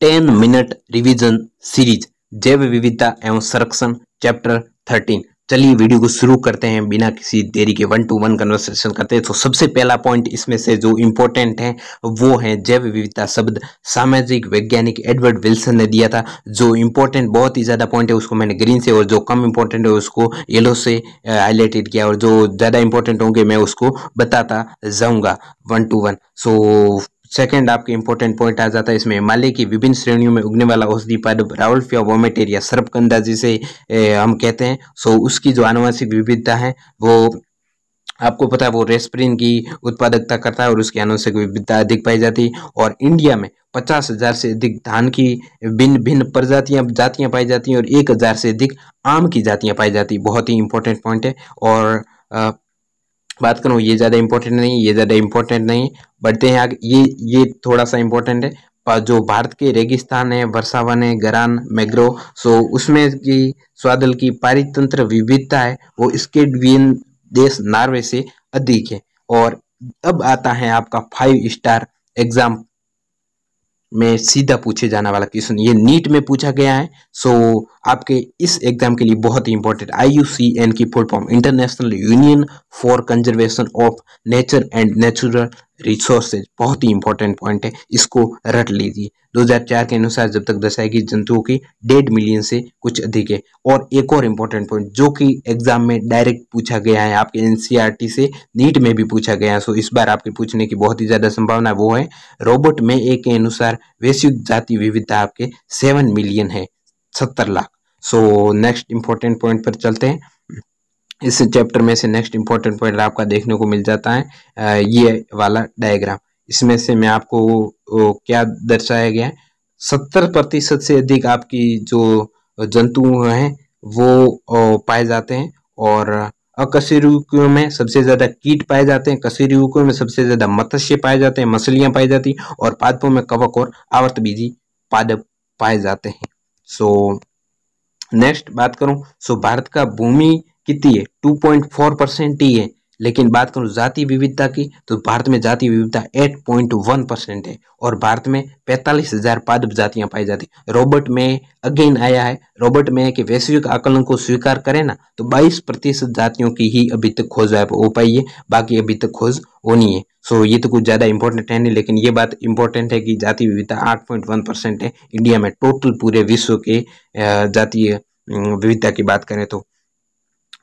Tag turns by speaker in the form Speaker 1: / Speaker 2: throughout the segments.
Speaker 1: ten minute revision series जैव विविधता एवं संरक्षण चैप्टर थर्टीन चलिए वीडियो को शुरू करते हैं बिना किसी देरी के वन टू वन कन्वर्सेशन करते हैं तो सबसे पहला पॉइंट इसमें से जो इम्पोर्टेंट है वो है जैव विविधता शब्द सामाजिक वैज्ञानिक एडवर्ड विल्सन ने दिया था जो इम्पोर्टेंट बहुत ही ज़्यादा पॉइंट है उसको मैंने ग्रीन से और जो कम इम्पोर्टेंट है उसको येलो से हाईलाइटेड uh, किया और जो ज़्यादा इंपॉर्टेंट होंगे मैं उसको बताता जाऊँगा one two one so second आपके इंपॉर्टेंट पॉइंट आ जाता है इसमें हिमालय की विभिन्न श्रेणियों में उगने वाला औषधि पादप रावल्फिया वोमेटेरिया सर्पकंदा जिसे हम कहते हैं सो उसकी जो आनुवंशिक विविधता है वो आपको पता है वो रेस्प्रिन की उत्पादकता करता है और उसकी आनुवंशिक विविधता अधिक पाई जाती है और इंडिया में पचास हजार से अधिक धान की भिन्न भिन्न प्रजातियां जातियां पाई जाती हैं और एक हजार से अधिक आम की जातियां पाई जाती बहुत ही इंपॉर्टेंट पॉइंट है और आ, बात करूँ ये ज़्यादा इंपॉर्टेंट नहीं ये ज़्यादा इंपॉर्टेंट नहीं बढ़ते हैं आगे ये ये थोड़ा सा इंपॉर्टेंट है जो भारत के रेगिस्तान है वर्षावन है गरान मैग्रो सो उसमें की स्वादल की पारितंत्र विविधता है वो स्केडवियन देश नार्वे से अधिक है और अब आता है आपका फाइव स्टार एग्जाम में सीधा पूछे जाने वाला क्वेश्चन ये नीट में पूछा गया है सो so, आपके इस एग्जाम के लिए बहुत ही important I U C N की full form International Union for Conservation of Nature and Natural Resources बहुत ही इंपॉर्टेंट पॉइंट है इसको रट लीजिए 2004 के अनुसार जब तक दशाएगी जंतुओं की डेढ़ मिलियन से कुछ अधिक है और एक और इंपॉर्टेंट पॉइंट जो कि एग्जाम में डायरेक्ट पूछा गया है आपके एनसीईआरटी e से नीट में भी पूछा गया है सो इस बार आपके पूछने की बहुत ही ज़्यादा संभावना वो है रोबोट में ए के अनुसार वैश्विक जाति विविधता आपके सेवन मिलियन है सत्तर lakh so next important point पर चलते हैं इस चैप्टर में से नेक्स्ट इंपॉर्टेंट पॉइंट आपका देखने को मिल जाता है ये वाला डायग्राम इसमें से मैं आपको क्या दर्शाया गया है सत्तर प्रतिशत से अधिक आपकी जो जंतु हैं वो पाए जाते हैं और अकशेरुकियों में सबसे ज़्यादा कीट पाए जाते हैं कशेरुकियों में सबसे ज़्यादा मत्स्य पाए जाते हैं मछलियां पाई जाती और पादपों में कवक और आवर्त बीजी पादप पाए जाते हैं सो नेक्स्ट बात करूं सो भारत का भूमि कितनी है 2.4 परसेंट ही है लेकिन बात करूँ जाति विविधता की तो भारत में जाति विविधता 8.1 परसेंट है और भारत में पैंतालीस हजार पादप जातियां पाई जाती रॉबर्ट में अगेन आया है रॉबर्ट में कि वैश्विक आकलन को स्वीकार करें ना तो 22 प्रतिशत जातियों की ही अभी तक खोज हो पाई है बाकी अभी तक खोज होनी है सो ये तो कुछ ज़्यादा इंपॉर्टेंट है नहीं लेकिन ये बात इंपॉर्टेंट है कि जाति विविधता आठ परसेंट है इंडिया में टोटल पूरे विश्व के जातीय विविधता की बात करें तो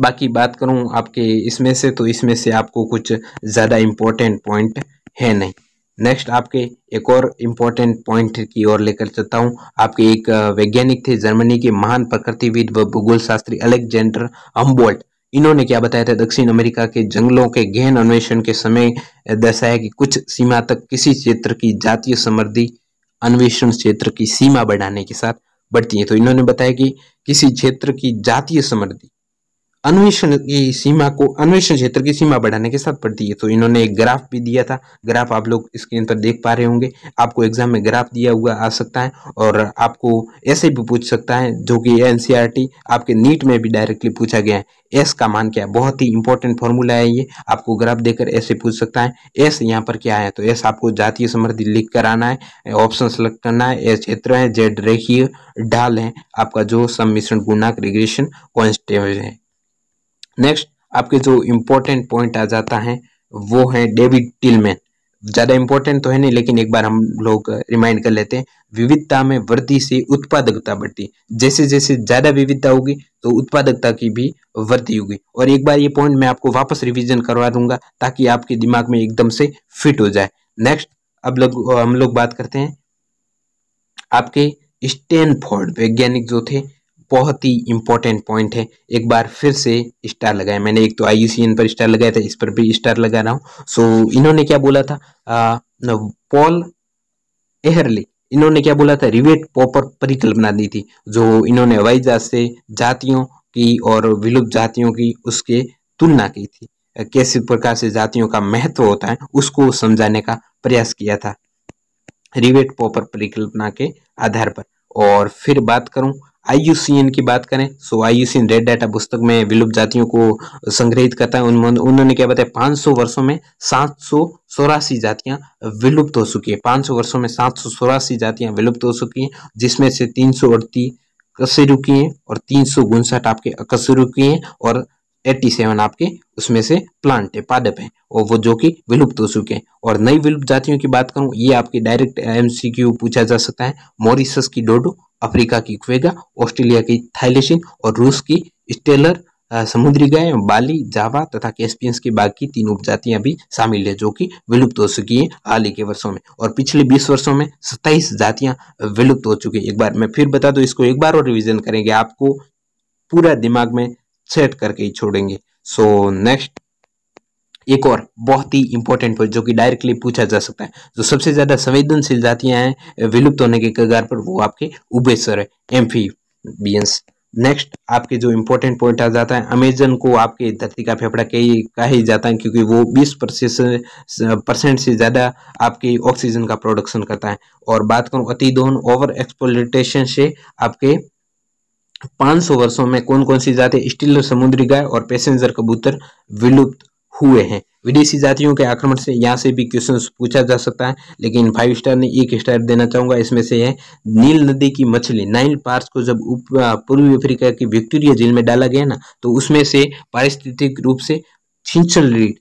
Speaker 1: बाकी बात करूँ आपके इसमें से तो इसमें से आपको कुछ ज़्यादा इम्पोर्टेंट पॉइंट है नहीं नेक्स्ट आपके एक और इम्पोर्टेंट पॉइंट की ओर लेकर चलता हूँ आपके एक वैज्ञानिक थे जर्मनी के महान प्रकृतिविद व भूगोल शास्त्री अलेक्जेंडर अम्बोल्ट इन्होंने क्या बताया था दक्षिण अमेरिका के जंगलों के गहन अन्वेषण के समय दर्शाया कि कुछ सीमा तक किसी क्षेत्र की जातीय समृद्धि अन्वेषण क्षेत्र की सीमा बढ़ाने के साथ बढ़ती है तो इन्होंने बताया कि किसी क्षेत्र की जातीय समृद्धि अन्वेषण की सीमा को अन्वेषण क्षेत्र की सीमा बढ़ाने के साथ पढ़ती है तो इन्होंने एक ग्राफ भी दिया था ग्राफ आप लोग स्क्रीन पर देख पा रहे होंगे आपको एग्जाम में ग्राफ दिया हुआ आ सकता है और आपको ऐसे भी पूछ सकता है जो कि एनसीईआरटी e आपके नीट में भी डायरेक्टली पूछा गया है एस का मान क्या है बहुत ही इंपॉर्टेंट फॉर्मूला है ये आपको ग्राफ देकर ऐसे पूछ सकता है एस यहाँ पर क्या है तो एस आपको जातीय समृद्धि लिख कर आना है ऑप्शन सेलेक्ट करना है एस क्षेत्र है जेड रेखीय ढाल है आपका जो सम्मिश्रण गुणाक रिग्रेशन कॉन्स्टेबल है नेक्स्ट आपके जो इम्पोर्टेंट पॉइंट आ जाता है वो है डेविड टिलमैन ज़्यादा इंपॉर्टेंट तो है नहीं लेकिन एक बार हम लोग रिमाइंड कर लेते हैं विविधता में वृद्धि से उत्पादकता बढ़ती जैसे जैसे ज़्यादा विविधता होगी तो उत्पादकता की भी वृद्धि होगी और एक बार ये पॉइंट मैं आपको वापस रिवीजन करवा दूंगा ताकि आपके दिमाग में एकदम से फिट हो जाए नेक्स्ट अब लोग हम लोग बात करते हैं आपके स्टेनफोर्ड वैज्ञानिक जो थे बहुत ही इंपॉर्टेंट पॉइंट है एक बार फिर से स्टार लगाया मैंने एक तो आई पर स्टार लगाया था इस पर भी स्टार लगा रहा हूँ सो so, इन्होंने क्या बोला था पॉल एहरली इन्होंने क्या बोला था रिवेट पॉपर परिकल्पना दी थी जो इन्होंने हवाई जहाज से जातियों की और विलुप्त जातियों की उसके तुलना की थी कैसे प्रकार से जातियों का महत्व होता है उसको समझाने का प्रयास किया था रिवेट पॉपर परिकल्पना के आधार पर और फिर बात करूं आईयूसीएन की बात करें सो आईयूसीएन रेड डाटा पुस्तक में विलुप्त जातियों को संग्रहित करता है उन, उन्होंने क्या बताया 500 वर्षों में सात सौ चौरासी जातियां विलुप्त हो चुकी है 500 वर्षों में सात सौ चौरासी जातियां विलुप्त हो चुकी हैं जिसमें से तीन सौ अड़तीस कसरुकी हैं और तीन सौ उनसठ आपके अकसरुकी हैं और एट्टी सेवन आपके उसमें से प्लांट है पादप है और वो जो कि विलुप्त हो चुके हैं और नई विलुप्त जातियों की बात करूं ये आपके डायरेक्ट एमसीक्यू पूछा जा सकता है मॉरिसस की डोडो अफ्रीका की क्वेगा ऑस्ट्रेलिया की थाइलेशिन और रूस की स्टेलर समुद्री गाय बाली जावा तथा कैस्पियंस की बाकी तीन उपजातियां भी शामिल है जो कि विलुप्त हो चुकी है हाल ही के वर्षों में और पिछले 20 वर्षों में 27 जातियां विलुप्त हो चुकी है एक बार मैं फिर बता दूं इसको एक बार और रिवीजन करेंगे आपको पूरा दिमाग में सेट करके ही छोड़ेंगे सो so, नेक्स्ट एक और बहुत ही इंपॉर्टेंट पॉइंट जो कि डायरेक्टली पूछा जा सकता है जो सबसे ज़्यादा संवेदनशील जातियां हैं विलुप्त होने के कगार पर वो आपके उबेसर है एम्फी बियंस नेक्स्ट आपके जो इम्पोर्टेंट पॉइंट आ जाता है अमेजन को आपके धरती का फेफड़ा कही कहा ही जाता है क्योंकि वो 20 परसेंट से ज़्यादा आपके ऑक्सीजन का प्रोडक्शन करता है और बात करूँ अतिदोहन ओवर एक्सपोलिटेशन से आपके 500 वर्षों में कौन कौन सी जाति स्टील समुद्री गाय और पैसेंजर कबूतर विलुप्त हुए हैं विदेशी जातियों के आक्रमण से यहाँ से भी क्वेश्चन पूछा जा सकता है लेकिन फाइव स्टार ने एक स्टार देना चाहूंगा इसमें से है नील नदी की मछली नाइल पार्स को जब पूर्वी अफ्रीका की विक्टोरिया जेल में डाला गया ना तो उसमें से पारिस्थितिक रूप से छिंचल रीढ़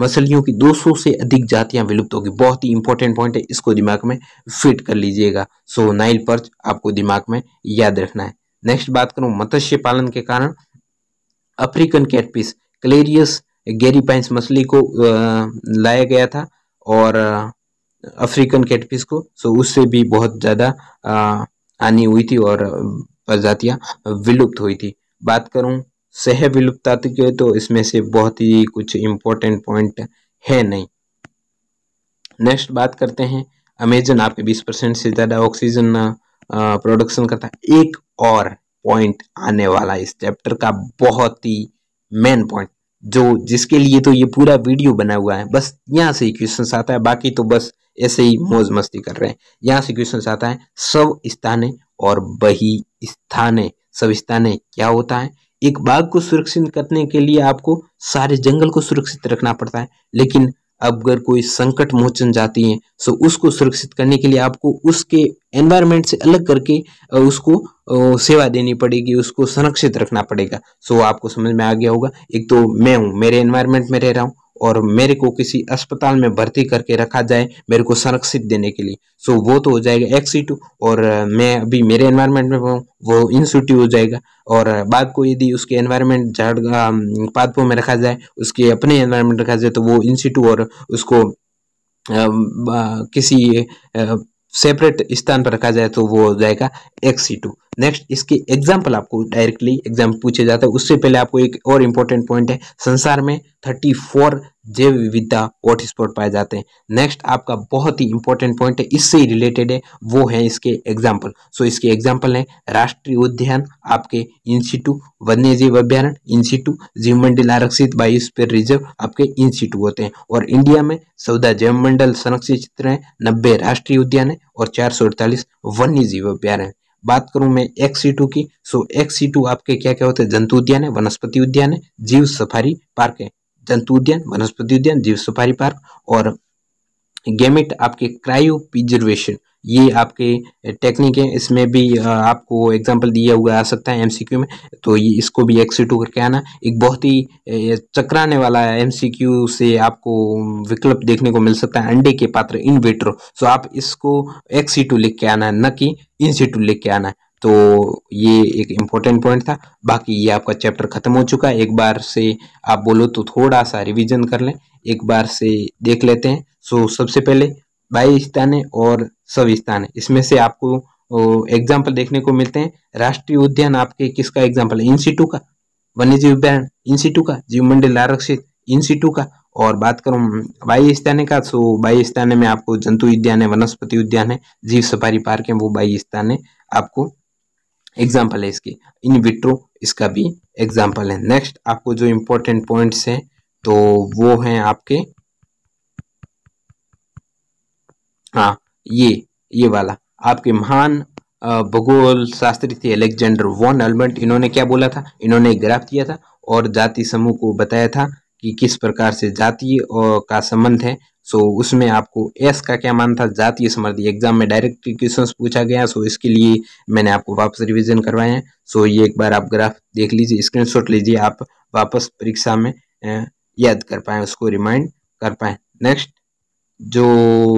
Speaker 1: मछलियों की 200 से अधिक जातियां विलुप्त होगी बहुत ही इंपॉर्टेंट पॉइंट है इसको दिमाग में फिट कर लीजिएगा सो नाइल पर्च आपको दिमाग में याद रखना है नेक्स्ट बात करूं मत्स्य पालन के कारण अफ्रीकन कैटपिस क्लेरियस गैरीपाइंस मछली को लाया गया था और अफ्रीकन कैटपिस को सो उससे भी बहुत ज़्यादा हानि हुई थी और प्रजातियां विलुप्त हुई थी बात करूं सह विलुप्ता के तो, तो इसमें से बहुत ही कुछ इंपॉर्टेंट पॉइंट है नहीं नेक्स्ट बात करते हैं अमेजन आपके 20 परसेंट से ज़्यादा ऑक्सीजन प्रोडक्शन करता है एक और पॉइंट आने वाला इस चैप्टर का बहुत ही मेन पॉइंट जो जिसके लिए तो ये पूरा वीडियो बना हुआ है बस यहाँ से क्वेश्चन आता है बाकी तो बस ऐसे ही मौज मस्ती कर रहे हैं यहाँ से क्वेश्चन आता है सब स्थाने और बही स्थाने सब स्थाने क्या होता है एक बाघ को सुरक्षित करने के लिए आपको सारे जंगल को सुरक्षित रखना पड़ता है लेकिन अगर कोई संकट मोचन जाती है सो उसको सुरक्षित करने के लिए आपको उसके एनवायरमेंट से अलग करके उसको सेवा देनी पड़ेगी उसको संरक्षित रखना पड़ेगा सो आपको समझ में आ गया होगा एक तो मैं हूँ मेरे एनवायरमेंट में रह रहा हूँ और मेरे को किसी अस्पताल में भर्ती करके रखा जाए मेरे को संरक्षित देने के लिए सो वो तो हो जाएगा एक्स e और मैं अभी मेरे एनवायरनमेंट में हूँ वो इन हो जाएगा और बाद को यदि उसके एनवायरनमेंट झाड़ पादपों में रखा जाए उसके अपने एनवायरनमेंट रखा जाए तो वो इन और उसको आ, आ, किसी सेपरेट स्थान पर रखा जाए तो वो हो जाएगा एक्स नेक्स्ट इसके एग्जाम्पल आपको डायरेक्टली एग्जाम पूछे जाते हैं उससे पहले आपको एक और इम्पोर्टेंट पॉइंट है संसार में थर्टी फोर जैव विविधता वॉट स्पॉट पाए जाते हैं नेक्स्ट आपका बहुत ही इंपॉर्टेंट पॉइंट है इससे ही रिलेटेड है वो है इसके एग्जाम्पल सो इसके एग्जाम्पल है राष्ट्रीय उद्यान आपके इंस्टीट्यू वन्य जीव अभ्यारण इंस्टीट्यू मंडल आरक्षित बायोस्पेयर रिजर्व आपके इंस्टीट्यू होते हैं और इंडिया में चौदह जैव मंडल संरक्षित क्षेत्र है नब्बे राष्ट्रीय उद्यान है और चार वन्य जीव अभ्यारण बात करूं मैं एक्स e की सो एक्स e आपके क्या क्या होते हैं जंतु उद्यान है वनस्पति उद्यान है जीव सफारी पार्क है जंतु उद्यान वनस्पति उद्यान जीव सफारी पार्क और गेमिट आपके क्रायो प्रिजर्वेशन ये आपके टेक्निक है इसमें भी आपको एग्जाम्पल दिया हुआ आ सकता है एमसीक्यू में तो ये इसको भी एक्सी टू करके आना एक बहुत ही चक्राने वाला एमसीक्यू से आपको विकल्प देखने को मिल सकता है अंडे के पात्र इन वेटरो सो आप इसको एक्सी टू लिख के आना न कि इन सी टू लिख के आना तो ये एक इम्पोर्टेंट पॉइंट था बाकी ये आपका चैप्टर ख़त्म हो चुका है एक बार से आप बोलो तो थोड़ा सा रिविजन कर लें एक बार से देख लेते हैं सो सबसे पहले बाई इस्ताने और सब स्थान है इसमें से आपको एग्जाम्पल देखने को मिलते हैं राष्ट्रीय उद्यान आपके किसका एग्जाम्पल है टू का वन्यजीव अभ्यारण इंस्टीट्यू का जीव मंडल आरक्षित टू का और बात करूं बाई स्थाने का तो बाई स्थाने में आपको जंतु उद्यान है वनस्पति उद्यान है जीव सफारी पार्क है वो बाई है आपको एग्जाम्पल है इसकी इन विट्रो इसका भी एग्जाम्पल है नेक्स्ट आपको जो इम्पोर्टेंट पॉइंट्स हैं तो वो हैं आपके हाँ ये ये वाला आपके महान भूगोल शास्त्री थे अलेक्जेंडर वॉन अल्बर्ट इन्होंने क्या बोला था इन्होंने एक ग्राफ दिया था और जाति समूह को बताया था कि किस प्रकार से जाति का संबंध है सो उसमें आपको एस का क्या मान था जातीय समृद्धि एग्जाम में डायरेक्ट क्वेश्चन पूछा गया सो इसके लिए मैंने आपको वापस रिवीजन करवाए हैं सो ये एक बार आप ग्राफ देख लीजिए स्क्रीनशॉट लीजिए आप वापस परीक्षा में याद कर पाए उसको रिमाइंड कर पाए नेक्स्ट जो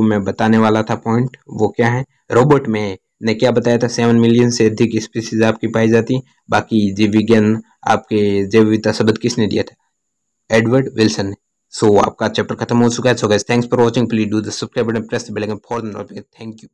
Speaker 1: मैं बताने वाला था पॉइंट वो क्या है रोबोट में ने क्या बताया था सेवन मिलियन से अधिक स्पीसीज आपकी पाई जाती बाकी जीव विज्ञान आपके जैव विविधता शब्द किसने दिया था एडवर्ड विल्सन ने सो so, आपका चैप्टर खत्म हो चुका है so guys thanks for watching please do the subscribe button press the bell icon for the notification thank you